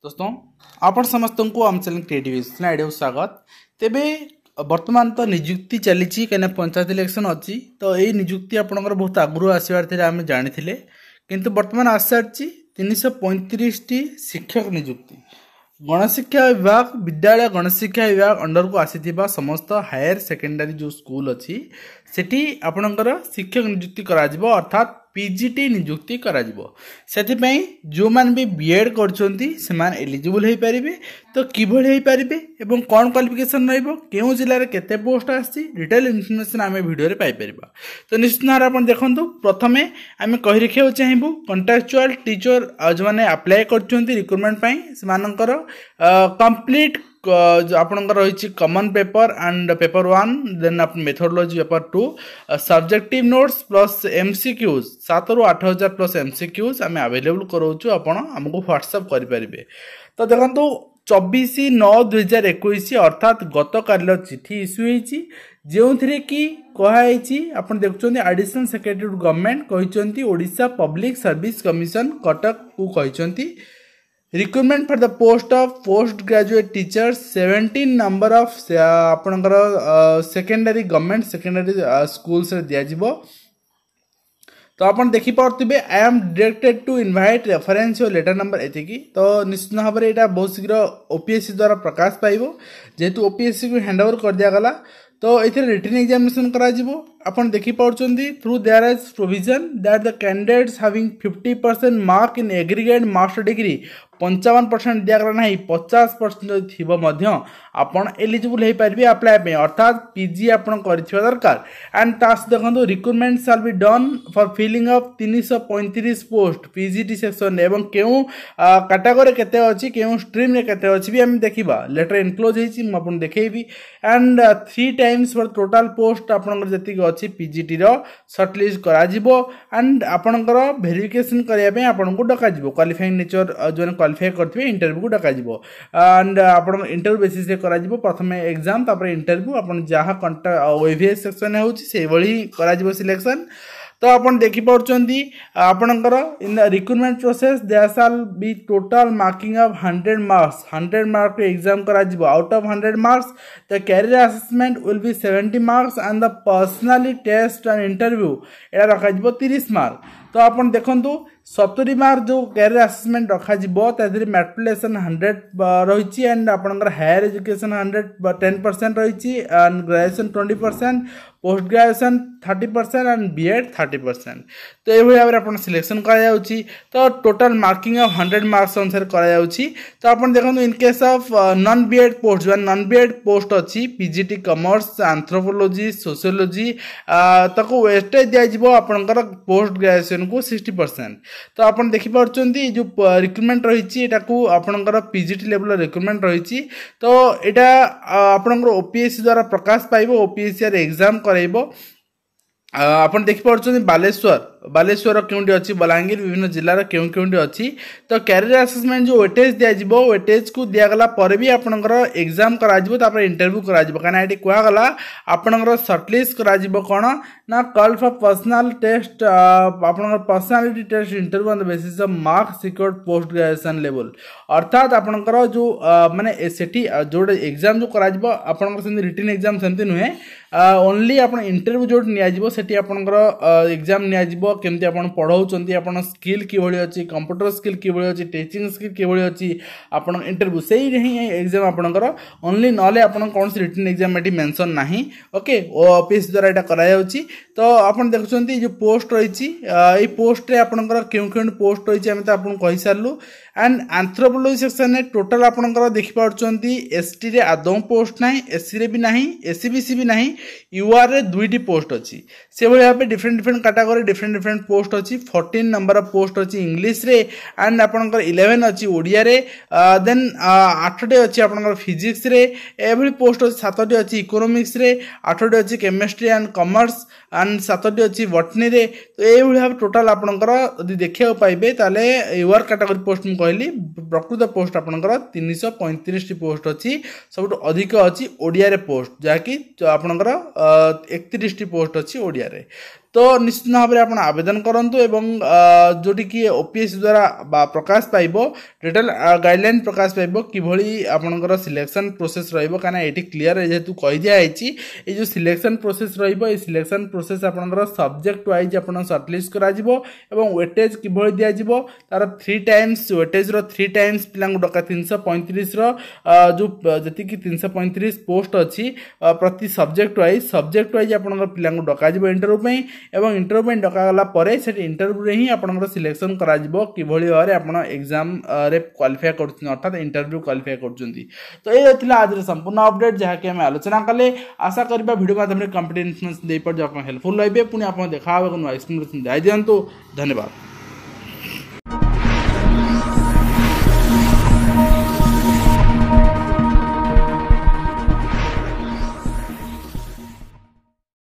दोस्तों आपण समस्तଙ୍କୁ ଆମ ଚ୍ୟାନେଲ କ୍ରିଏଟିଭ ଇସନା ଆଇଡ଼ିଆକୁ ସ୍ୱାଗତ ତେବେ ବର୍ତ୍ତମାନ ତ ନିଯୁକ୍ତି ଚାଲିଛି କାହିଁକିନା ପଞ୍ଚାୟତ ଇଲେକ୍ସନ୍ ଅଛି ତ ଏଇ ନିଯୁକ୍ତି ଆପଣଙ୍କର ବହୁତ ଆଗରୁ ଆସିବାର ଥିଲା ଆମେ ଜାଣିଥିଲେ କିନ୍ତୁ ବର୍ତ୍ତମାନ ଆସିସାରିଛି ତିନିଶହ ପଇଁତିରିଶଟି ଶିକ୍ଷକ ନିଯୁକ୍ତି ଗଣଶିକ୍ଷା ବିଭାଗ ବିଦ୍ୟାଳୟ ଗଣଶିକ୍ଷା ବିଭାଗ ଅଣ୍ଡରକୁ ଆସିଥିବା ସମସ୍ତ ହାୟର ସେକେଣ୍ଡାରୀ ଯେଉଁ ସ୍କୁଲ ଅଛି ସେଠି ଆପଣଙ୍କର ଶିକ୍ଷକ ନିଯୁକ୍ତି କରାଯିବ ଅର୍ଥାତ୍ ପିଜିଟି ନିଯୁକ୍ତି କରାଯିବ ସେଥିପାଇଁ ଯେଉଁମାନେ ବି ବି ଏଡ଼୍ କରୁଛନ୍ତି ସେମାନେ ଏଲିଜିବୁଲ୍ ହୋଇପାରିବେ ତ କିଭଳି ହୋଇପାରିବେ ଏବଂ କ'ଣ କ୍ୱାଲିଫିକେସନ୍ ରହିବ କେଉଁ ଜିଲ୍ଲାରେ କେତେ ପୋଷ୍ଟ ଆସିଛି ଡିଟେଲ୍ ଇନଫର୍ମେସନ୍ ଆମେ ଭିଡ଼ିଓରେ ପାଇପାରିବା ତ ନିଶ୍ଚିତ ଭାବରେ ଆପଣ ଦେଖନ୍ତୁ ପ୍ରଥମେ ଆମେ କହି ରଖିବାକୁ ଚାହିଁବୁ କଣ୍ଟ୍ରାକ୍ଚୁଆଲ୍ ଟିଚର୍ ଯେଉଁମାନେ ଆପ୍ଲାଏ କରୁଛନ୍ତି ରିକ୍ରୁଟମେଣ୍ଟ ପାଇଁ ସେମାନଙ୍କର କମ୍ପ୍ଲିଟ୍ ଆପଣଙ୍କର ରହିଛି common paper and paper one then methodology paper two subjective notes plus M C Qs ସାତରୁ ଆଠ ହଜାର ପ୍ଲସ୍ ଏମ୍ ସି କ୍ୟୁଜ୍ ଆମେ ଆଭେଲେବୁଲ୍ କରାଉଛୁ ଆପଣ ଆମକୁ ହ୍ୱାଟ୍ସଆପ୍ କରିପାରିବେ ତ ଦେଖନ୍ତୁ ଚବିଶ ନଅ ଦୁଇହଜାର ଏକୋଇଶ ଅର୍ଥାତ୍ ଗତକାଲିର ଚିଠି ଇସ୍ୟୁ ହେଇଛି ଯେଉଁଥିରେ କି କୁହାଯାଇଛି ଆପଣ ଦେଖୁଛନ୍ତି ଆଡ଼ିସନାଲ୍ ସେକ୍ରେଟାରୀ ଗଭର୍ଣ୍ଣମେଣ୍ଟ କହିଛନ୍ତି ଓଡ଼ିଶା ପବ୍ଲିକ୍ ସର୍ଭିସ୍ କମିଶନ କଟକକୁ କହିଛନ୍ତି recruitment for the post of post graduate teacher seventeen number of ଆପଣଙ୍କର ସେକେଣ୍ଡାରୀ ଗଭର୍ଣ୍ଣମେଣ୍ଟ ସେକେଣ୍ଡାରୀ ସ୍କୁଲସରେ ଦିଆଯିବ ତ ଆପଣ ଦେଖିପାରୁଥିବେ I am directed to invite reference ଓ ଲେଟର ନମ୍ବର ଏତିକି ତ ନିଶ୍ଚିତ ଭାବରେ ଏଇଟା ବହୁତ ଶୀଘ୍ର ଓ ପି ଏସ୍ ସି ଦ୍ୱାରା ପ୍ରକାଶ ପାଇବ ଯେହେତୁ ଓ ପି ଏସ୍ ସିକୁ ହ୍ୟାଣ୍ଡ ଓଭର କରିଦିଆଗଲା ତ ଏଥିରେ ରିଟର୍ନ ଏକ୍ଜାମିନେସନ୍ କରାଯିବ ଆପଣ ଦେଖିପାରୁଛନ୍ତି through there is provision that the candidates having fifty percent mark in aggregate master degree ପଞ୍ଚାବନ ପରସେଣ୍ଟ ଦିଆଗଲା ନାହିଁ ପଚାଶ ପରସେଣ୍ଟ ଯଦି ଥିବ ମଧ୍ୟ ଆପଣ ଏଲିଜିବୁଲ୍ ହେଇପାରିବେ ଆପ୍ଲାଏ ପାଇଁ ଅର୍ଥାତ୍ ପିଜି ଆପଣ କରିଥିବା ଦରକାର ଆଣ୍ଡ ତା ସହିତ ଦେଖନ୍ତୁ recruitment shall be done for filling of ତିନିଶହ ପଇଁତିରିଶ ପୋଷ୍ଟ ପିଜିଟି ସେକ୍ସନ୍ ଏବଂ କେଉଁ କାଟାଗୋରୀ କେତେ ଅଛି କେଉଁ ଷ୍ଟ୍ରିମ୍ରେ କେତେ ଅଛି ବି ଆମେ ଦେଖିବା ଲେଟର୍ ଇନକ୍ଲୋଜ୍ ହେଇଛି ମୁଁ ଆପଣଙ୍କୁ ଦେଖେଇବି and three times for total post ଆପଣଙ୍କର ଯେତିକି ଅଛି ପିଜିଟିର ସର୍ଟଲିଷ୍ଟ କରାଯିବ ଆଣ୍ଡ ଆପଣଙ୍କର ଭେରିଫିକେସନ୍ କରିବା ପାଇଁ ଆପଣଙ୍କୁ ଡକାଯିବ କ୍ୱାଲିଫାଇଂ ନେଚର୍ ଯେଉଁମାନେ କ୍ୱାଲିଫାଏ କରିଥିବେ ଇଣ୍ଟରଭ୍ୟୁକୁ ଡକାଯିବ ଆଣ୍ଡ ଆପଣଙ୍କ ଇଣ୍ଟରଭ୍ୟୁ ବେସିସ୍ରେ କରାଯିବ ପ୍ରଥମେ ଏକ୍ଜାମ୍ ତାପରେ ଇଣ୍ଟରଭ୍ୟୁ ଆପଣ ଯାହା କଣ୍ଟା ଓଭିଏସ୍ ସେକ୍ସନ୍ ହେଉଛି ସେଇଭଳି କରାଯିବ ସିଲେକ୍ସନ୍ ତ ଆପଣ ଦେଖିପାରୁଛନ୍ତି ଆପଣଙ୍କର in the recruitment process there shall be total marking of hundred marks hundred ମାର୍କରେ ଏକ୍ଜାମ୍ କରାଯିବ out of hundred marks the career assessment will be seventy marks and the personality test and interview ଏଇଟା ରଖାଯିବ ତିରିଶ mark ତ ଆପଣ ଦେଖନ୍ତୁ ସତୁରି mark ଯେଉଁ କ୍ୟାରିୟର ଆସେସମେଣ୍ଟ ରଖାଯିବ ତା ଦେହରେ ମାଟ୍ରିକୁଲେସନ୍ ହଣ୍ଡ୍ରେଡ଼ ରହିଛି ଆଣ୍ଡ ଆପଣଙ୍କର higher education hundred ten percent ରହିଛି and graduation twenty percent post graduation thirty percent and B Ed thirty percent ତ ଏଇଭଳି ଭାବରେ ଆପଣ ସିଲେକ୍ସନ୍ କରାଯାଉଛି ତ total marking of hundred marks ଅନୁସାରେ କରାଯାଉଛି ତ ଆପଣ ଦେଖନ୍ତୁ in case of non B Ed post ବା ନନ୍ ବି ଏଡ଼୍ ପୋଷ୍ଟ ଅଛି P G T commerce anthropology sociology ତାକୁ ୱେଷ୍ଟେଜ୍ ଦିଆଯିବ ଆପଣଙ୍କର ପୋଷ୍ଟ ଗ୍ରାଜୁଏସନ୍କୁ ସିକ୍ସଟି ପରସେଣ୍ଟ ତ ଆପଣ ଦେଖିପାରୁଛନ୍ତି ଯେଉଁ ରିକ୍ରୁଟମେଣ୍ଟ ରହିଛି ଏଟାକୁ ଆପଣଙ୍କର ପି ଜି ଟି ଲେଭେଲର ରିକ୍ରୁଟମେଣ୍ଟ ରହିଛି ତ ଏଇଟା ଆପଣଙ୍କର ଓ ପି ଏସ୍ ସି ଦ୍ୱାରା ପ୍ରକାଶ ପାଇବ ଓ ପି ଏସ୍ ସିଆର ଏକ୍ଜାମ୍ କରାଇବ आपन देख पाँच बालेश्वर बालेश्वर केउंटी अच्छी बलांगीर विभिन्न जिलार क्यों क्योंकि अच्छी तो क्यारि आसेसमेंट जो वेटेज दिज्व वेटेज को दिगला भी आपंकर एग्जाम करपर इंटरव्यू करगला आपणकर सर्टलीस्ट कर कौन ना कल फर पर्सनाल टेस्ट आपर personality test interview on basis of mark secured post graduation level अर्थात आप जो मानने से जो एक्जाम जो करिटर्न एग्जाम सेमती नुहे ओनली आप इंटरव्यू जो निजी से ସେଠି ଆପଣଙ୍କର ଏକ୍ଜାମ୍ ନିଆଯିବ କେମିତି ଆପଣ ପଢ଼ାଉଛନ୍ତି ଆପଣ ସ୍କିଲ୍ କିଭଳି ଅଛି କମ୍ପ୍ୟୁଟର ସ୍କିଲ୍ କିଭଳି ଅଛି ଟିଚିଂ ସ୍କିଲ୍ କିଭଳି ଅଛି ଆପଣ ଇଣ୍ଟରଭ୍ୟୁ ସେଇରେ ହିଁ ଏକ୍ଜାମ୍ ଆପଣଙ୍କର ଓନ୍ଲି ନହେଲେ ଆପଣ କୌଣସି ରିଟର୍ନ ଏକ୍ଜାମ୍ ଏଠି ମେନ୍ସନ୍ ନାହିଁ ଓକେ ଓ ଅଫିସ୍ ଦ୍ୱାରା ଏଇଟା କରାଯାଉଛି ତ ଆପଣ ଦେଖୁଛନ୍ତି ଯେଉଁ ପୋଷ୍ଟ ରହିଛି ଏଇ ପୋଷ୍ଟରେ ଆପଣଙ୍କର କେଉଁ କେଉଁ ପୋଷ୍ଟ ରହିଛି ଆମେ ତ ଆପଣଙ୍କୁ କହିସାରିଲୁ ଆଣ୍ଡ ଆନ୍ଥ୍ରୋପୋଲୋଜି ସେକ୍ସନ୍ରେ ଟୋଟାଲ୍ ଆପଣଙ୍କର ଦେଖିପାରୁଛନ୍ତି ଏସ୍ଟିରେ ଆଦୌ ପୋଷ୍ଟ ନାହିଁ ଏସ୍ସିରେ ବି ନାହିଁ ଏସ୍ସିବିସି ବି ନାହିଁ ୟୁଆର୍ରେ ଦୁଇଟି ପୋଷ୍ଟ ଅଛି ସେଭଳି ଭାବେ different different category different different post ଅଛି ଫର୍ଟିନ୍ ନମ୍ବର ପୋଷ୍ଟ ଅଛି ଇଂଲିଶରେ ଆଣ୍ଡ ଆପଣଙ୍କର ଇଲେଭେନ୍ ଅଛି ଓଡ଼ିଆରେ ଦେନ୍ ଆଠଟି ଅଛି ଆପଣଙ୍କର ଫିଜିକ୍ସରେ ଏଭଳି ପୋଷ୍ଟ ଅଛି ସାତଟି ଅଛି ଇକୋନୋମିକ୍ସରେ ଆଠଟି ଅଛି କେମିଷ୍ଟ୍ରି ଆଣ୍ଡ କମର୍ସ ଆଣ୍ଡ ସାତଟି ଅଛି ବଟନୀରେ ତ ଏଇଭଳି ଭାବେ ଟୋଟାଲ୍ ଆପଣଙ୍କର ଯଦି ଦେଖିବାକୁ ପାଇବେ ତାହେଲେ ୱାର୍ କାଟାଗୋରୀ ପୋଷ୍ଟ ମୁଁ କହିଲି ପ୍ରକୃତ ପୋଷ୍ଟ ଆପଣଙ୍କର ତିନିଶହ ପଇଁତିରିଶଟି ପୋଷ୍ଟ ଅଛି ସବୁଠୁ ଅଧିକ ଅଛି ଓଡ଼ିଆରେ ପୋଷ୍ଟ ଯାହାକି ଆପଣଙ୍କର ଏକତିରିଶଟି ପୋଷ୍ଟ ଅଛି ଓଡ଼ିଆ リアで তো ନିଶ୍ଚିତ ଭାବରେ ଆପଣ ଆବେଦନ କରନ୍ତୁ ଏବଂ ଯେଉଁଠିକି ଓ ପି ଏସ୍ ଦ୍ୱାରା ବା ପ୍ରକାଶ ପାଇବ ଟୋଟାଲ୍ ଗାଇଡ଼ଲାଇନ୍ ପ୍ରକାଶ ପାଇବ କିଭଳି ଆପଣଙ୍କର ସିଲେକ୍ସନ୍ ପ୍ରୋସେସ୍ ରହିବ କାରଣ ଏଠି କ୍ଲିଅର୍ ଯେହେତୁ କହିଦିଆହେଇଛି ଏଇ ଯେଉଁ ସିଲେକ୍ସନ୍ ପ୍ରୋସେସ୍ ରହିବ ଏଇ ସିଲେକ୍ସନ୍ ପ୍ରୋସେସ୍ ଆପଣଙ୍କର ସବଜେକ୍ଟ ୱାଇଜ୍ ଆପଣ ସର୍ଟଲିଷ୍ଟ କରାଯିବ ଏବଂ ୱେଟେଜ୍ କିଭଳି ଦିଆଯିବ ତା'ର ଥ୍ରୀ ଟାଇମ୍ସ ୱେଟେଜ୍ର ଥ୍ରୀ ଟାଇମ୍ସ ପିଲାଙ୍କୁ ଡକା ତିନିଶହ ପଇଁତିରିଶର ଯେଉଁ ଯେତିକି ତିନିଶହ ପଇଁତିରିଶ ପୋଷ୍ଟ ଅଛି ପ୍ରତି ସବଜେକ୍ଟ ୱାଇଜ୍ ସବଜେକ୍ଟ ୱାଇଜ୍ ଆପଣଙ୍କର ପିଲାଙ୍କୁ ଡକାଯିବ ଇଣ୍ଟରଭ୍ୟୁ ପାଇଁ ଏବଂ ଇଣ୍ଟରଭ୍ୟୁ ଡକାଗଲା ପରେ ସେଠି ଇଣ୍ଟରଭ୍ୟୁରେ ହିଁ ଆପଣଙ୍କର ସିଲେକ୍ସନ୍ କରାଯିବ କିଭଳି ଭାବରେ ଆପଣ ଏକ୍ଜାମ୍ରେ କ୍ୱାଲିଫାଏ କରୁଛନ୍ତି ଅର୍ଥାତ୍ ଇଣ୍ଟରଭ୍ୟୁ କ୍ୱାଲିଫାଏ କରୁଛନ୍ତି ତ ଏଇଟା ଥିଲା ଆଜିର ସମ୍ପୂର୍ଣ୍ଣ ଅପଡ଼େଟ୍ ଯାହାକି ଆମେ ଆଲୋଚନା କଲେ ଆଶା କରିବା ଭିଡ଼ିଓ ମାଧ୍ୟମରେ କମ୍ପିଟେନ୍ସ ଦେଇପାରିଛୁ ଆପଣ ହେଲ୍ପଫୁଲ୍ ରହିବେ ପୁଣି ଆପଣ ଦେଖା ହେବାକୁ ନୂଆ ଏକ୍ସପ୍ଲେନେସନ୍ ଦିଅନ୍ତୁ ଧନ୍ୟବାଦ